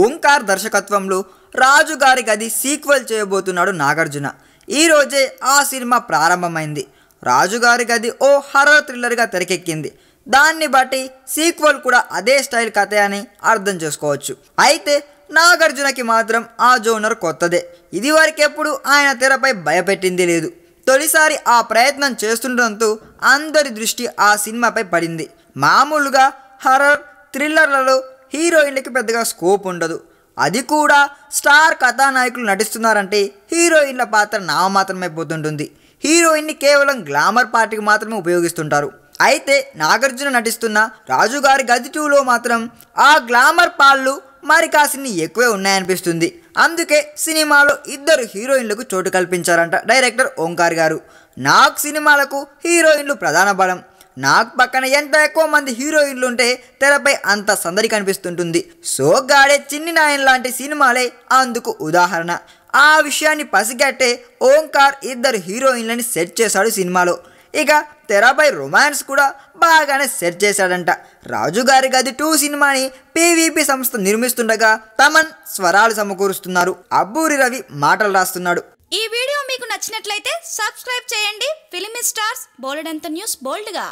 ఓంకార్ దర్శకత్వంలో రాజుగారి గది సీక్వెల్ చేయబోతున్నాడు నాగార్జున ఈరోజే ఆ సినిమా ప్రారంభమైంది రాజుగారి గది ఓ హర్రర్ థ్రిల్లర్గా తెరకెక్కింది దాన్ని బట్టి సీక్వెల్ కూడా అదే స్టైల్ కథే అని అర్థం చేసుకోవచ్చు అయితే నాగార్జునకి మాత్రం ఆ జోనర్ కొత్తదే ఇదివరకెప్పుడు ఆయన తెరపై భయపెట్టింది లేదు తొలిసారి ఆ ప్రయత్నం చేస్తుండటంతో అందరి దృష్టి ఆ సినిమాపై పడింది మామూలుగా హర్రర్ థ్రిల్లర్లలో హీరోయిన్లకి పెద్దగా స్కోప్ ఉండదు అది కూడా స్టార్ కథానాయకులు నటిస్తున్నారంటే హీరోయిన్ల పాత్ర నామమాత్రమే పోతుంటుంది హీరోయిన్ని కేవలం గ్లామర్ పార్టీకి మాత్రమే ఉపయోగిస్తుంటారు అయితే నాగార్జున నటిస్తున్న రాజుగారి గది టూలో మాత్రం ఆ గ్లామర్ పాళ్ళు మరి కాసిన్ని ఎక్కువే ఉన్నాయనిపిస్తుంది అందుకే సినిమాలో ఇద్దరు హీరోయిన్లకు చోటు కల్పించారంట డైరెక్టర్ ఓంకార్ గారు నాగ్ సినిమాలకు హీరోయిన్లు ప్రధాన బలం నాకు పక్కన ఎంత ఎక్కువ మంది హీరోయిన్లు ఉంటే తెరపై అంత సందడి కనిపిస్తుంటుంది సో గాడే చిన్ని నాయన్ లాంటి సినిమాలే అందుకు ఉదాహరణ ఆ విషయాన్ని పసిగట్టే ఓంకార్ ఇద్దరు హీరోయిన్లని సెట్ చేశాడు సినిమాలో ఇక తెరపై రొమాన్స్ కూడా బాగానే సెట్ చేశాడంట రాజుగారి గది టూ సినిమాని పీవీపీ సంస్థ నిర్మిస్తుండగా తమన్ స్వరాలు సమకూరుస్తున్నారు అబ్బూరి రవి మాటలు రాస్తున్నాడు ఈ వీడియో మీకు నచ్చినట్లయితే సబ్స్క్రైబ్ చేయండి ఫిలిం స్టార్స్ బోల్డ్ అంత న్యూస్ బోల్డ్గా